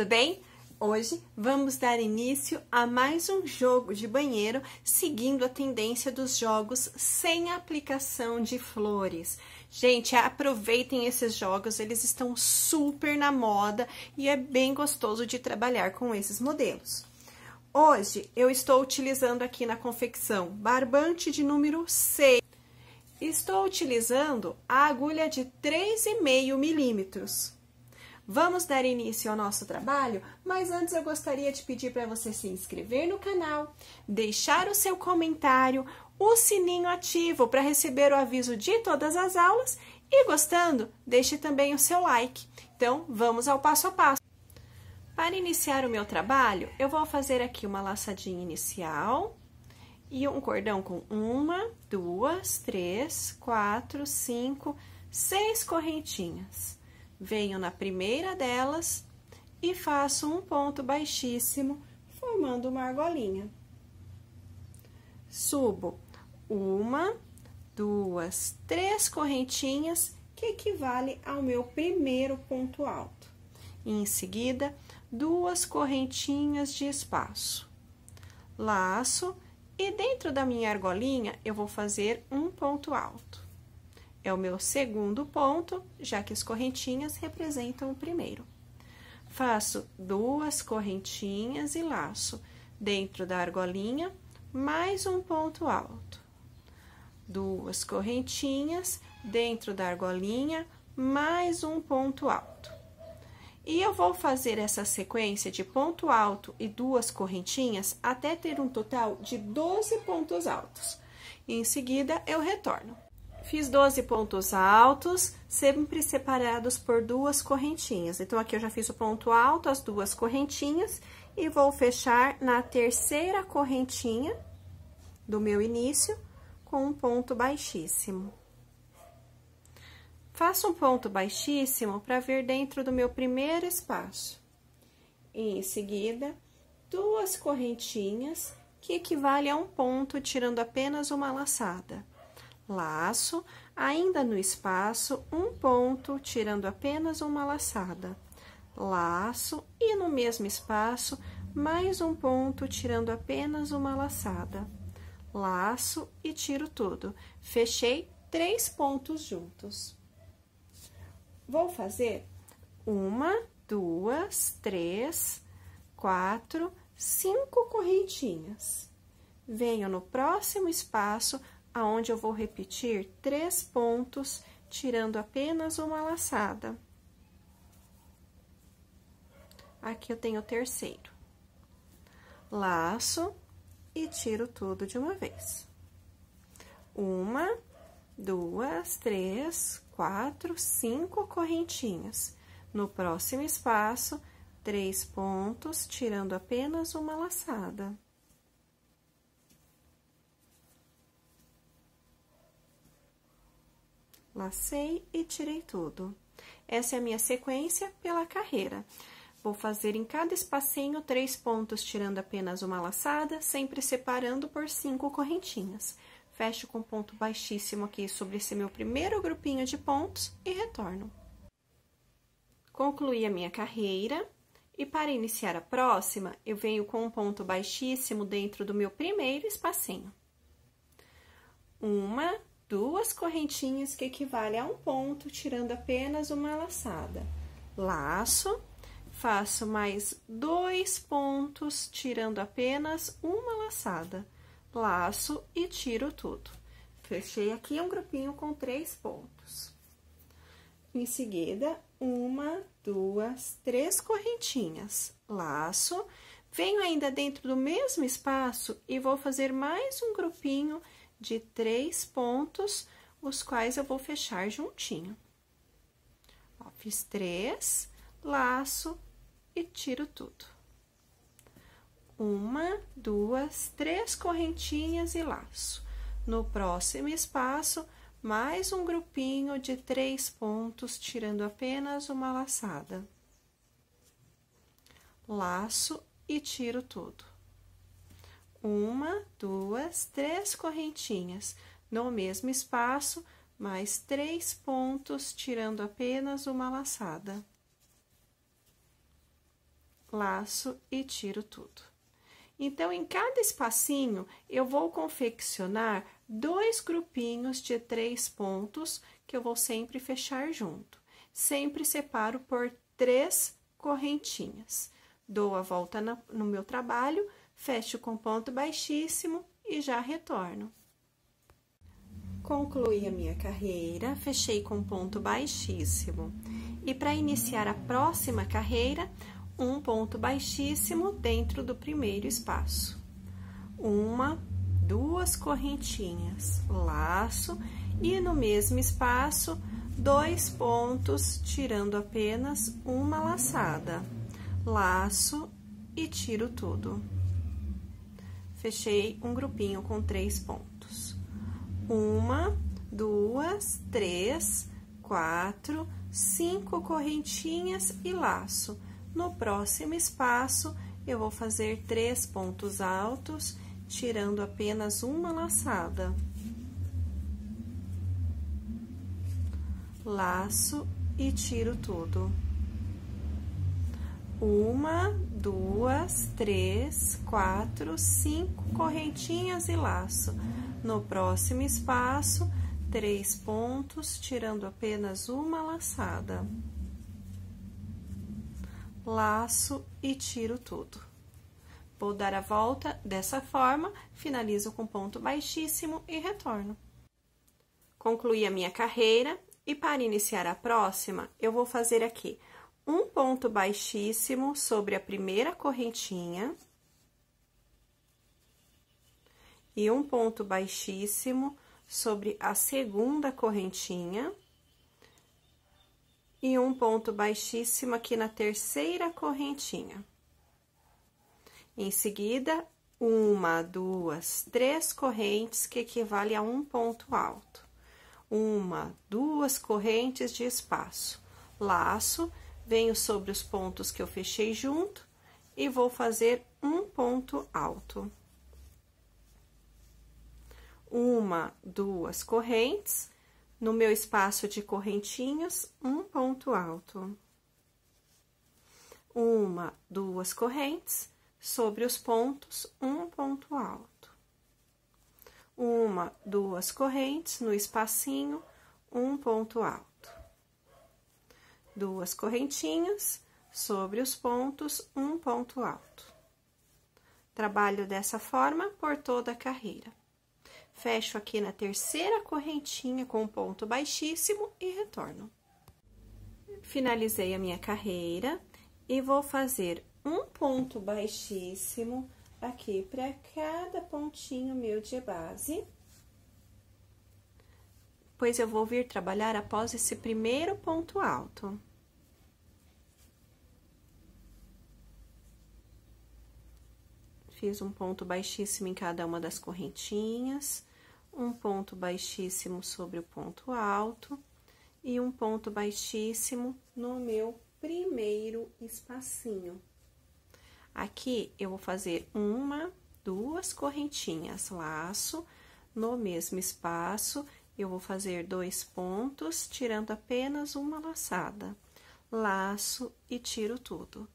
tudo bem? Hoje vamos dar início a mais um jogo de banheiro seguindo a tendência dos jogos sem aplicação de flores. Gente, aproveitem esses jogos, eles estão super na moda e é bem gostoso de trabalhar com esses modelos. Hoje eu estou utilizando aqui na confecção barbante de número 6. Estou utilizando a agulha de 3,5 milímetros. Vamos dar início ao nosso trabalho, mas antes eu gostaria de pedir para você se inscrever no canal, deixar o seu comentário, o sininho ativo para receber o aviso de todas as aulas e gostando, deixe também o seu like. Então, vamos ao passo a passo. Para iniciar o meu trabalho, eu vou fazer aqui uma laçadinha inicial e um cordão com uma, duas, três, quatro, cinco, seis correntinhas venho na primeira delas e faço um ponto baixíssimo, formando uma argolinha. Subo uma, duas, três correntinhas, que equivale ao meu primeiro ponto alto. Em seguida, duas correntinhas de espaço. Laço e dentro da minha argolinha eu vou fazer um ponto alto é o meu segundo ponto, já que as correntinhas representam o primeiro. Faço duas correntinhas e laço dentro da argolinha mais um ponto alto. Duas correntinhas dentro da argolinha mais um ponto alto. E eu vou fazer essa sequência de ponto alto e duas correntinhas até ter um total de 12 pontos altos. Em seguida, eu retorno. Fiz 12 pontos altos, sempre separados por duas correntinhas. Então, aqui eu já fiz o ponto alto, as duas correntinhas, e vou fechar na terceira correntinha do meu início com um ponto baixíssimo. Faço um ponto baixíssimo para vir dentro do meu primeiro espaço. em seguida, duas correntinhas, que equivale a um ponto, tirando apenas uma laçada laço, ainda no espaço, um ponto, tirando apenas uma laçada. Laço e no mesmo espaço, mais um ponto, tirando apenas uma laçada. Laço e tiro tudo. Fechei três pontos juntos. Vou fazer uma, duas, três, quatro, cinco correntinhas. Venho no próximo espaço aonde eu vou repetir três pontos, tirando apenas uma laçada. Aqui eu tenho o terceiro. Laço e tiro tudo de uma vez. Uma, duas, três, quatro, cinco correntinhas. No próximo espaço, três pontos, tirando apenas uma laçada. lacei e tirei tudo. Essa é a minha sequência pela carreira. Vou fazer em cada espacinho três pontos tirando apenas uma laçada, sempre separando por cinco correntinhas. Fecho com ponto baixíssimo aqui sobre esse meu primeiro grupinho de pontos e retorno. Concluí a minha carreira e para iniciar a próxima, eu venho com um ponto baixíssimo dentro do meu primeiro espacinho. Uma, duas correntinhas que equivale a um ponto, tirando apenas uma laçada. Laço, faço mais dois pontos, tirando apenas uma laçada. Laço e tiro tudo. Fechei aqui um grupinho com três pontos. Em seguida, uma, duas, três correntinhas, laço, venho ainda dentro do mesmo espaço e vou fazer mais um grupinho de três pontos, os quais eu vou fechar juntinho. Ó, fiz três, laço e tiro tudo. Uma, duas, três correntinhas e laço. No próximo espaço, mais um grupinho de três pontos, tirando apenas uma laçada. Laço e tiro tudo uma, duas, três correntinhas. No mesmo espaço, mais três pontos, tirando apenas uma laçada. Laço e tiro tudo. Então, em cada espacinho, eu vou confeccionar dois grupinhos de três pontos, que eu vou sempre fechar junto. Sempre separo por três correntinhas. Dou a volta no meu trabalho fecho com ponto baixíssimo e já retorno. Concluí a minha carreira, fechei com ponto baixíssimo. E para iniciar a próxima carreira, um ponto baixíssimo dentro do primeiro espaço. Uma, duas correntinhas, laço e no mesmo espaço, dois pontos, tirando apenas uma laçada, laço e tiro tudo fechei um grupinho com três pontos. Uma, duas, três, quatro, cinco correntinhas e laço. No próximo espaço, eu vou fazer três pontos altos, tirando apenas uma laçada. Laço e tiro tudo. Uma, duas, três, quatro, cinco correntinhas e laço. No próximo espaço, três pontos, tirando apenas uma laçada. Laço e tiro tudo. Vou dar a volta dessa forma, finalizo com ponto baixíssimo e retorno. Concluí a minha carreira e para iniciar a próxima, eu vou fazer aqui um ponto baixíssimo sobre a primeira correntinha e um ponto baixíssimo sobre a segunda correntinha e um ponto baixíssimo aqui na terceira correntinha. Em seguida, uma, duas, três correntes que equivale a um ponto alto. Uma, duas correntes de espaço. Laço venho sobre os pontos que eu fechei junto e vou fazer um ponto alto. Uma, duas correntes, no meu espaço de correntinhas, um ponto alto. Uma, duas correntes, sobre os pontos, um ponto alto. Uma, duas correntes, no espacinho, um ponto alto duas correntinhas sobre os pontos, um ponto alto. Trabalho dessa forma por toda a carreira. Fecho aqui na terceira correntinha com um ponto baixíssimo e retorno. Finalizei a minha carreira e vou fazer um ponto baixíssimo aqui para cada pontinho meu de base pois eu vou vir trabalhar após esse primeiro ponto alto. Fiz um ponto baixíssimo em cada uma das correntinhas, um ponto baixíssimo sobre o ponto alto e um ponto baixíssimo no meu primeiro espacinho. Aqui, eu vou fazer uma, duas correntinhas, laço, no mesmo espaço, eu vou fazer dois pontos, tirando apenas uma laçada. Laço e tiro tudo.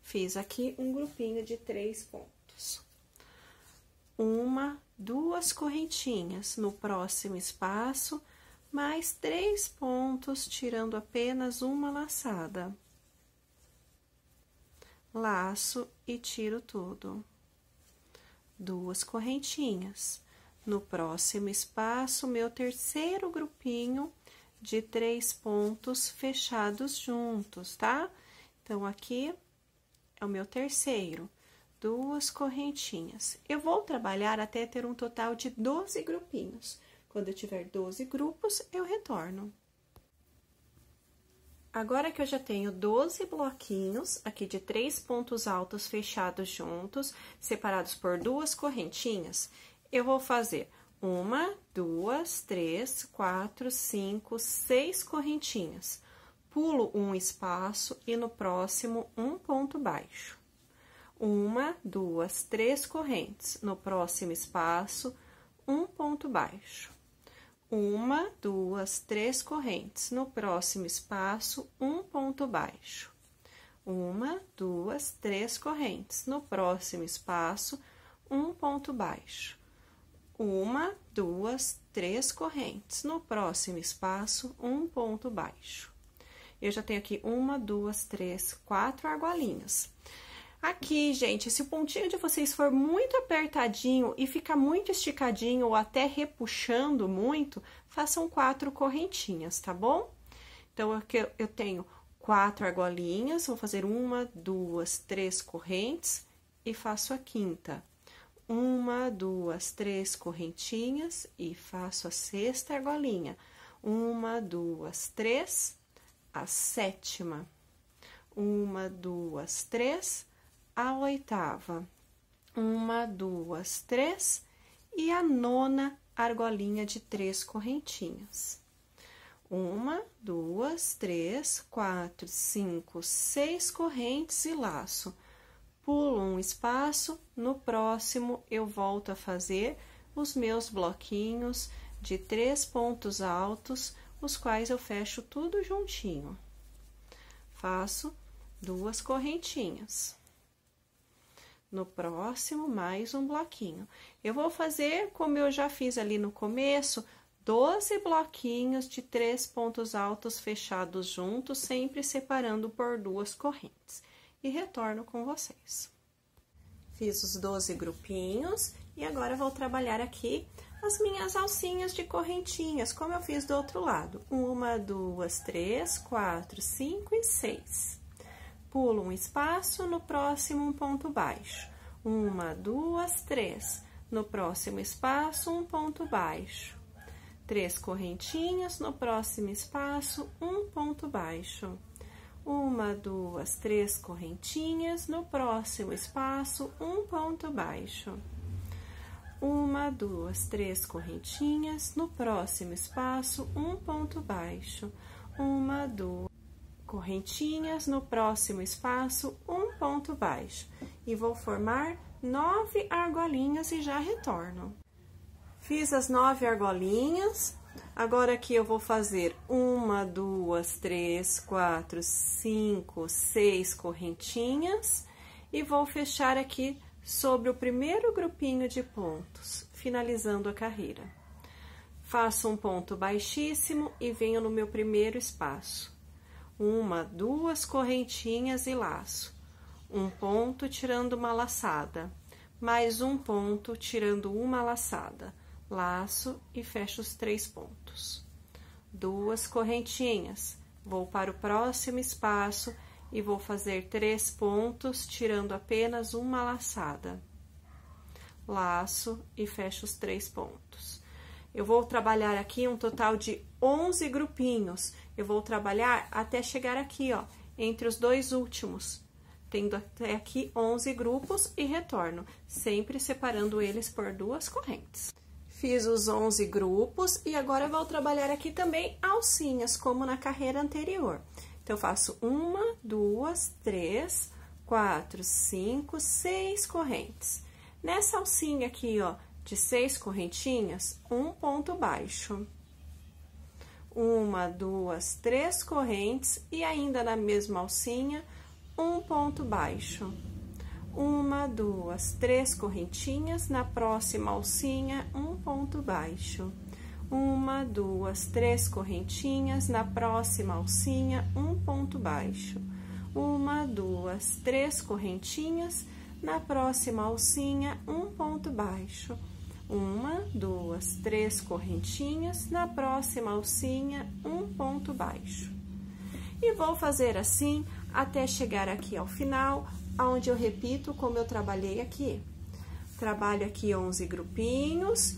Fiz aqui um grupinho de três pontos pontos. Uma, duas correntinhas no próximo espaço, mais três pontos, tirando apenas uma laçada. Laço e tiro tudo. Duas correntinhas. No próximo espaço, meu terceiro grupinho de três pontos fechados juntos, tá? Então, aqui é o meu terceiro duas correntinhas. Eu vou trabalhar até ter um total de 12 grupinhos. Quando eu tiver 12 grupos, eu retorno. Agora que eu já tenho 12 bloquinhos, aqui de três pontos altos fechados juntos, separados por duas correntinhas, eu vou fazer uma, duas, três, quatro, cinco, seis correntinhas. Pulo um espaço e no próximo, um ponto baixo uma, duas, três correntes. No próximo espaço, um ponto baixo. Uma, duas, três correntes. No próximo espaço, um ponto baixo. Uma, duas, três correntes. No próximo espaço, um ponto baixo. Uma, duas, três correntes. No próximo espaço, um ponto baixo. Eu já tenho aqui uma, duas, três, quatro argolinhas. Aqui, gente, se o pontinho de vocês for muito apertadinho e ficar muito esticadinho ou até repuxando muito, façam quatro correntinhas, tá bom? Então, aqui eu tenho quatro argolinhas, vou fazer uma, duas, três correntes e faço a quinta. Uma, duas, três correntinhas e faço a sexta argolinha. Uma, duas, três, a sétima. Uma, duas, três, a oitava, uma, duas, três, e a nona argolinha de três correntinhas. Uma, duas, três, quatro, cinco, seis correntes e laço. Pulo um espaço, no próximo eu volto a fazer os meus bloquinhos de três pontos altos, os quais eu fecho tudo juntinho. Faço duas correntinhas. No próximo, mais um bloquinho. Eu vou fazer, como eu já fiz ali no começo, 12 bloquinhos de três pontos altos fechados juntos, sempre separando por duas correntes. E retorno com vocês. Fiz os 12 grupinhos e agora vou trabalhar aqui as minhas alcinhas de correntinhas, como eu fiz do outro lado. Uma, duas, três, quatro, cinco e seis pulo um espaço, no próximo um ponto baixo. Uma, duas, três. No próximo espaço, um ponto baixo. Três correntinhas, no próximo espaço, um ponto baixo. Uma, duas, três correntinhas, no próximo espaço, um ponto baixo. Uma, duas, três correntinhas, no próximo espaço, um ponto baixo. Uma, duas correntinhas, no próximo espaço, um ponto baixo. E vou formar nove argolinhas e já retorno. Fiz as nove argolinhas, Agora aqui eu vou fazer uma, duas, três, quatro, cinco, seis correntinhas e vou fechar aqui sobre o primeiro grupinho de pontos, finalizando a carreira. Faço um ponto baixíssimo e venho no meu primeiro espaço uma, duas correntinhas e laço, um ponto tirando uma laçada, mais um ponto tirando uma laçada, laço e fecho os três pontos. Duas correntinhas, vou para o próximo espaço e vou fazer três pontos tirando apenas uma laçada. Laço e fecho os três pontos. Eu vou trabalhar aqui um total de 11 grupinhos eu vou trabalhar até chegar aqui, ó, entre os dois últimos, tendo até aqui 11 grupos e retorno, sempre separando eles por duas correntes. Fiz os 11 grupos e agora vou trabalhar aqui também alcinhas, como na carreira anterior. Então, eu faço uma, duas, três, quatro, cinco, seis correntes. Nessa alcinha aqui, ó, de seis correntinhas, um ponto baixo uma, duas, três correntes e ainda na mesma alcinha, um ponto baixo. Uma, duas, três correntinhas, na próxima alcinha, um ponto baixo. Uma, duas, três correntinhas, na próxima alcinha, um ponto baixo. Uma, duas, três correntinhas, na próxima alcinha, um ponto baixo uma, duas, três correntinhas, na próxima alcinha, um ponto baixo. E vou fazer assim até chegar aqui ao final, onde eu repito como eu trabalhei aqui. Trabalho aqui 11 grupinhos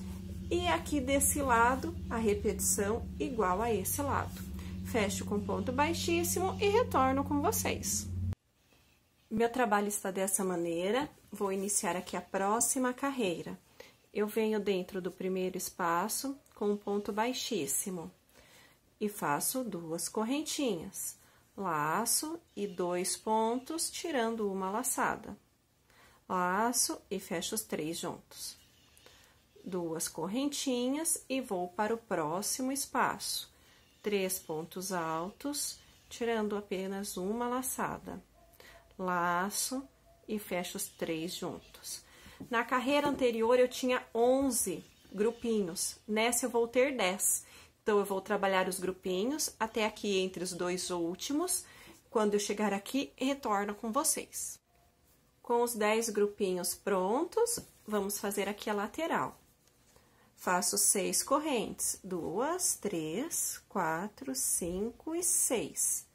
e aqui desse lado a repetição igual a esse lado. Fecho com ponto baixíssimo e retorno com vocês. Meu trabalho está dessa maneira, vou iniciar aqui a próxima carreira eu venho dentro do primeiro espaço com um ponto baixíssimo e faço duas correntinhas, laço e dois pontos, tirando uma laçada. Laço e fecho os três juntos. Duas correntinhas e vou para o próximo espaço. Três pontos altos, tirando apenas uma laçada. Laço e fecho os três juntos. Na carreira anterior eu tinha 11 grupinhos, nessa eu vou ter 10. Então, eu vou trabalhar os grupinhos até aqui entre os dois últimos. Quando eu chegar aqui, retorno com vocês. Com os 10 grupinhos prontos, vamos fazer aqui a lateral. Faço seis correntes, duas, três, quatro, cinco e seis.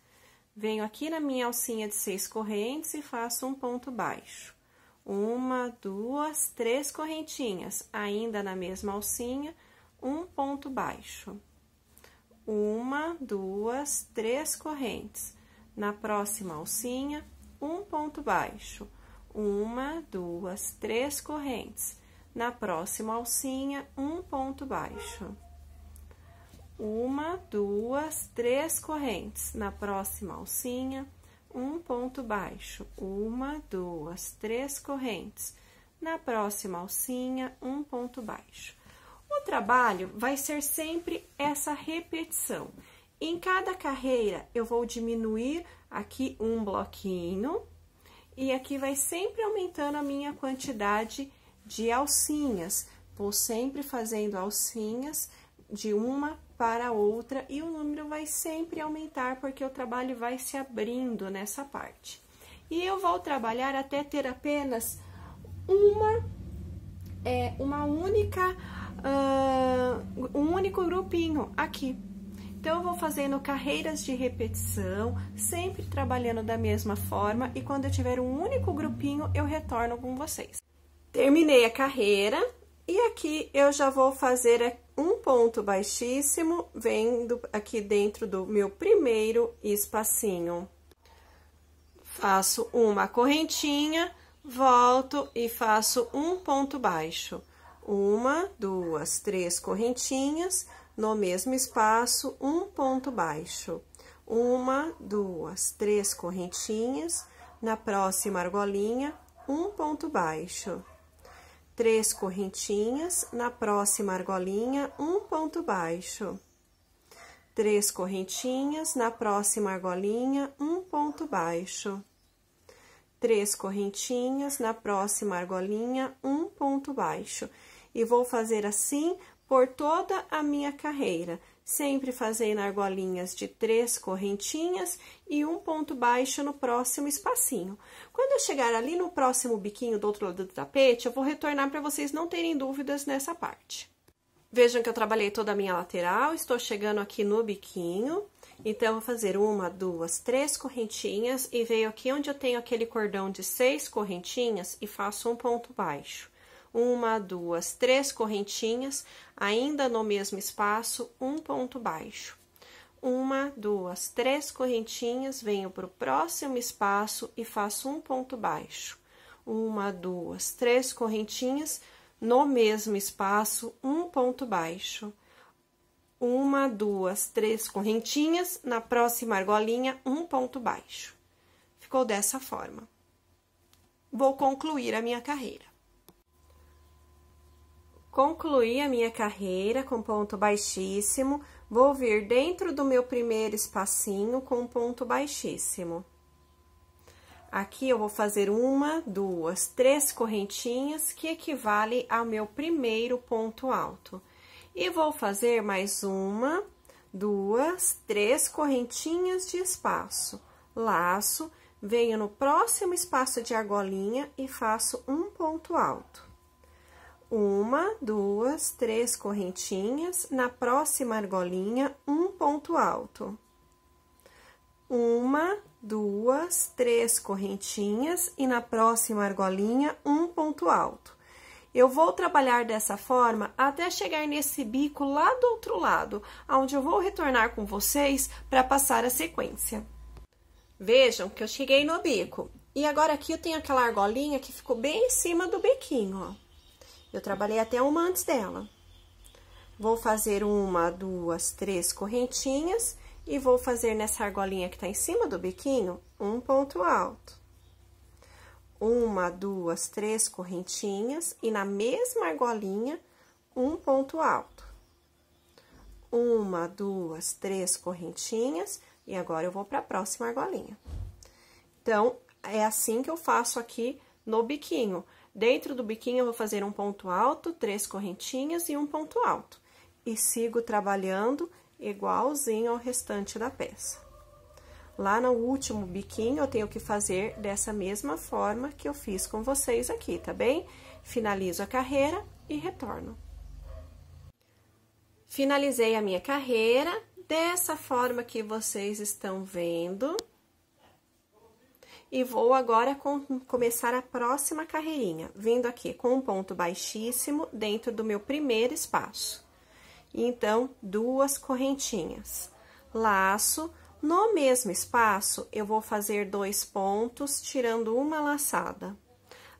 Venho aqui na minha alcinha de seis correntes e faço um ponto baixo uma, duas, três correntinhas, ainda na mesma alcinha, um ponto baixo. Uma, duas, três correntes. Na próxima alcinha, um ponto baixo. Uma, duas, três correntes. Na próxima alcinha, um ponto baixo. Uma, duas, três correntes. Na próxima alcinha, um um ponto baixo, uma, duas, três correntes. Na próxima alcinha, um ponto baixo. O trabalho vai ser sempre essa repetição. Em cada carreira, eu vou diminuir aqui um bloquinho e aqui vai sempre aumentando a minha quantidade de alcinhas. Vou sempre fazendo alcinhas de uma para outra e o número vai sempre aumentar porque o trabalho vai se abrindo nessa parte. E eu vou trabalhar até ter apenas uma, é, uma única, uh, um único grupinho aqui. Então, eu vou fazendo carreiras de repetição, sempre trabalhando da mesma forma e quando eu tiver um único grupinho, eu retorno com vocês. Terminei a carreira, e aqui eu já vou fazer é um ponto baixíssimo, vendo aqui dentro do meu primeiro espacinho. Faço uma correntinha, volto e faço um ponto baixo. Uma, duas, três correntinhas, no mesmo espaço, um ponto baixo. Uma, duas, três correntinhas, na próxima argolinha, um ponto baixo três correntinhas, na próxima argolinha, um ponto baixo. Três correntinhas, na próxima argolinha, um ponto baixo. Três correntinhas, na próxima argolinha, um ponto baixo. E vou fazer assim por toda a minha carreira sempre fazendo argolinhas de três correntinhas e um ponto baixo no próximo espacinho. Quando eu chegar ali no próximo biquinho do outro lado do tapete, eu vou retornar para vocês não terem dúvidas nessa parte. Vejam que eu trabalhei toda a minha lateral, estou chegando aqui no biquinho, então, eu vou fazer uma, duas, três correntinhas e venho aqui onde eu tenho aquele cordão de seis correntinhas e faço um ponto baixo uma, duas, três correntinhas, ainda no mesmo espaço, um ponto baixo. Uma, duas, três correntinhas, venho para o próximo espaço e faço um ponto baixo. Uma, duas, três correntinhas, no mesmo espaço, um ponto baixo uma, duas, três correntinhas, na próxima argolinha, um ponto baixo. Ficou dessa forma. Vou concluir a minha carreira. Concluí a minha carreira com ponto baixíssimo, vou vir dentro do meu primeiro espacinho com ponto baixíssimo. Aqui eu vou fazer uma, duas, três correntinhas, que equivale ao meu primeiro ponto alto. E vou fazer mais uma, duas, três correntinhas de espaço. Laço, venho no próximo espaço de argolinha e faço um ponto alto uma, duas, três correntinhas, na próxima argolinha, um ponto alto. Uma, duas, três correntinhas e na próxima argolinha, um ponto alto. Eu vou trabalhar dessa forma até chegar nesse bico lá do outro lado, onde eu vou retornar com vocês para passar a sequência. Vejam que eu cheguei no bico. E agora aqui eu tenho aquela argolinha que ficou bem em cima do biquinho, ó. Eu trabalhei até uma antes dela. Vou fazer uma, duas, três correntinhas e vou fazer nessa argolinha que tá em cima do biquinho um ponto alto. Uma, duas, três correntinhas e na mesma argolinha um ponto alto. Uma, duas, três correntinhas e agora eu vou para a próxima argolinha. Então, é assim que eu faço aqui no biquinho. Dentro do biquinho, eu vou fazer um ponto alto, três correntinhas e um ponto alto. E sigo trabalhando igualzinho ao restante da peça. Lá no último biquinho, eu tenho que fazer dessa mesma forma que eu fiz com vocês aqui, tá bem? Finalizo a carreira e retorno. Finalizei a minha carreira dessa forma que vocês estão vendo. E vou agora com, começar a próxima carreirinha, vindo aqui com um ponto baixíssimo dentro do meu primeiro espaço. Então, duas correntinhas. Laço, no mesmo espaço, eu vou fazer dois pontos, tirando uma laçada.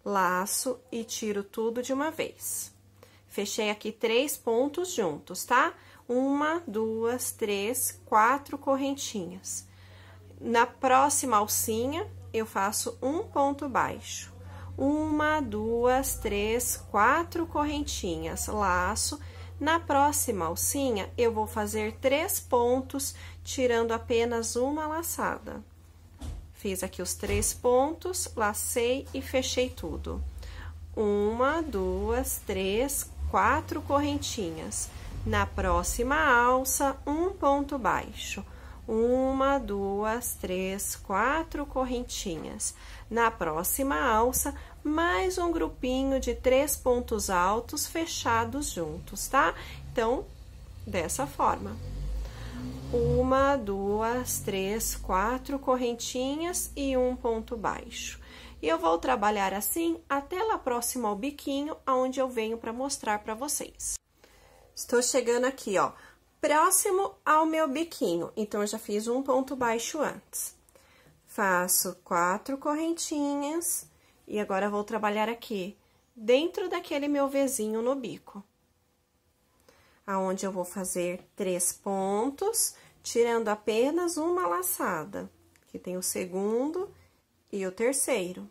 Laço e tiro tudo de uma vez. Fechei aqui três pontos juntos, tá? Uma, duas, três, quatro correntinhas. Na próxima alcinha, eu faço um ponto baixo. Uma, duas, três, quatro correntinhas, laço. Na próxima alcinha, eu vou fazer três pontos, tirando apenas uma laçada. Fiz aqui os três pontos, lacei e fechei tudo. Uma, duas, três, quatro correntinhas. Na próxima alça, um ponto baixo uma, duas, três, quatro correntinhas. Na próxima alça, mais um grupinho de três pontos altos fechados juntos, tá? Então, dessa forma. Uma, duas, três, quatro correntinhas e um ponto baixo. E eu vou trabalhar assim até lá próximo ao biquinho, aonde eu venho para mostrar para vocês. Estou chegando aqui, ó próximo ao meu biquinho. Então, eu já fiz um ponto baixo antes. Faço quatro correntinhas e agora vou trabalhar aqui dentro daquele meu vizinho no bico. Aonde eu vou fazer três pontos, tirando apenas uma laçada, que tem o segundo e o terceiro.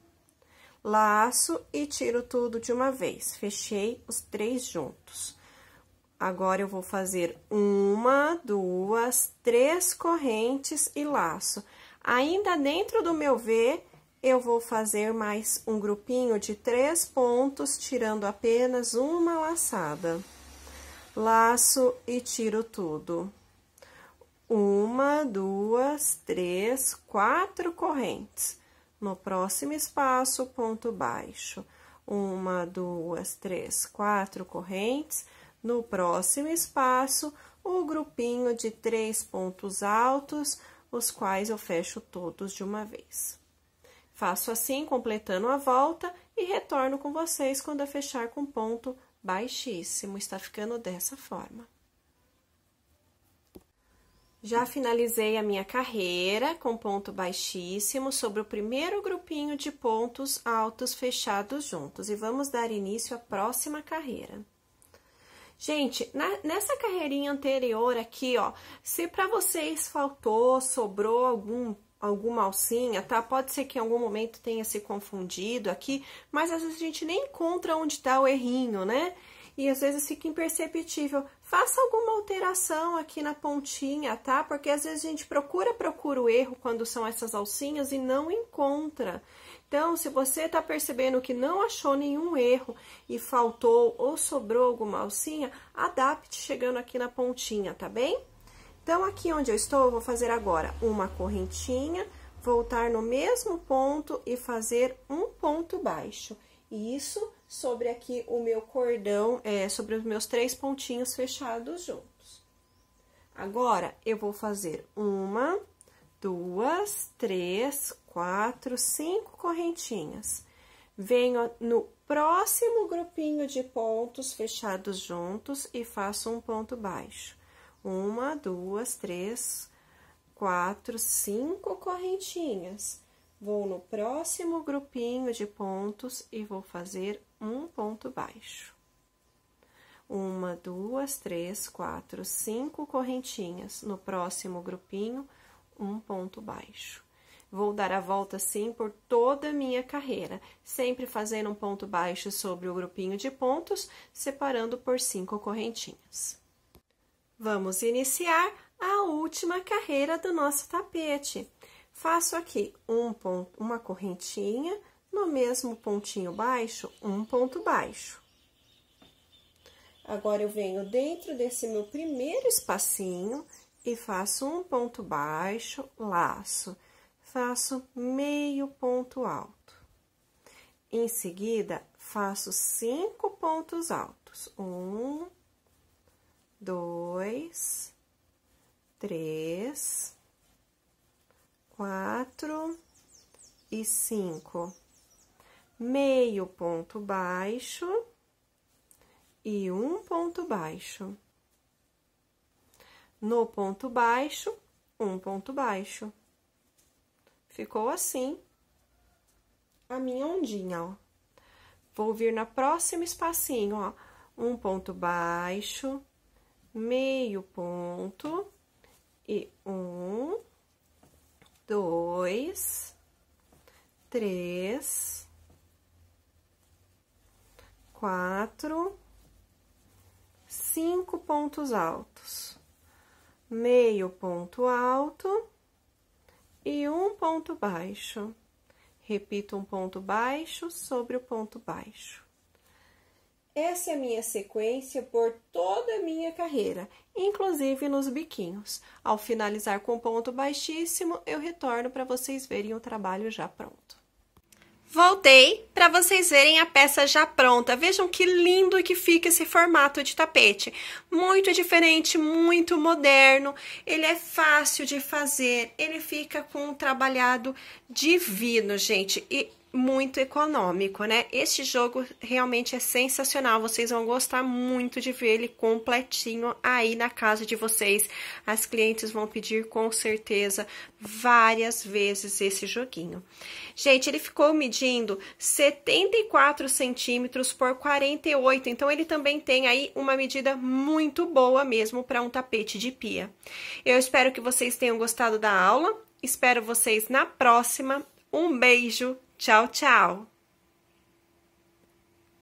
Laço e tiro tudo de uma vez, fechei os três juntos Agora, eu vou fazer uma, duas, três correntes e laço. Ainda dentro do meu V, eu vou fazer mais um grupinho de três pontos, tirando apenas uma laçada. Laço e tiro tudo. Uma, duas, três, quatro correntes. No próximo espaço, ponto baixo. Uma, duas, três, quatro correntes no próximo espaço, o grupinho de três pontos altos, os quais eu fecho todos de uma vez. Faço assim, completando a volta, e retorno com vocês quando eu fechar com ponto baixíssimo. Está ficando dessa forma. Já finalizei a minha carreira com ponto baixíssimo sobre o primeiro grupinho de pontos altos fechados juntos e vamos dar início à próxima carreira. Gente, na, nessa carreirinha anterior aqui, ó, se para vocês faltou, sobrou algum alguma alcinha, tá? Pode ser que em algum momento tenha se confundido aqui, mas às vezes a gente nem encontra onde tá o errinho, né? E às vezes fica imperceptível. Faça alguma alteração aqui na pontinha, tá? Porque às vezes a gente procura, procura o erro quando são essas alcinhas e não encontra. Então, se você está percebendo que não achou nenhum erro e faltou ou sobrou alguma alcinha, adapte chegando aqui na pontinha, tá bem? Então, aqui onde eu estou, eu vou fazer agora uma correntinha, voltar no mesmo ponto e fazer um ponto baixo. E isso sobre aqui o meu cordão, é, sobre os meus três pontinhos fechados juntos. Agora, eu vou fazer uma, duas, três, quatro, cinco correntinhas. Venho no próximo grupinho de pontos fechados juntos e faço um ponto baixo. Uma, duas, três, quatro, cinco correntinhas. Vou no próximo grupinho de pontos e vou fazer um ponto baixo. Uma, duas, três, quatro, cinco correntinhas. No próximo grupinho, um ponto baixo. Vou dar a volta assim por toda a minha carreira, sempre fazendo um ponto baixo sobre o grupinho de pontos, separando por cinco correntinhas. Vamos iniciar a última carreira do nosso tapete. Faço aqui um ponto, uma correntinha, no mesmo pontinho baixo, um ponto baixo. Agora, eu venho dentro desse meu primeiro espacinho e faço um ponto baixo, laço faço meio ponto alto. Em seguida, faço cinco pontos altos. Um, dois, três, quatro e cinco. Meio ponto baixo e um ponto baixo. No ponto baixo, um ponto baixo. Ficou assim a minha ondinha, ó. Vou vir na próxima espacinho, ó, um ponto baixo, meio ponto e um, dois, três, quatro, cinco pontos altos, meio ponto alto e um ponto baixo. Repito um ponto baixo sobre o ponto baixo. Essa é a minha sequência por toda a minha carreira, inclusive nos biquinhos. Ao finalizar com ponto baixíssimo, eu retorno para vocês verem o trabalho já pronto. Voltei para vocês verem a peça já pronta. Vejam que lindo que fica esse formato de tapete. Muito diferente, muito moderno. Ele é fácil de fazer. Ele fica com um trabalhado divino, gente. E muito econômico, né? Este jogo realmente é sensacional, vocês vão gostar muito de ver ele completinho aí na casa de vocês. As clientes vão pedir com certeza várias vezes esse joguinho. Gente, ele ficou medindo 74 centímetros por 48, então ele também tem aí uma medida muito boa mesmo para um tapete de pia. Eu espero que vocês tenham gostado da aula, espero vocês na próxima. Um beijo! Tchau, tchau!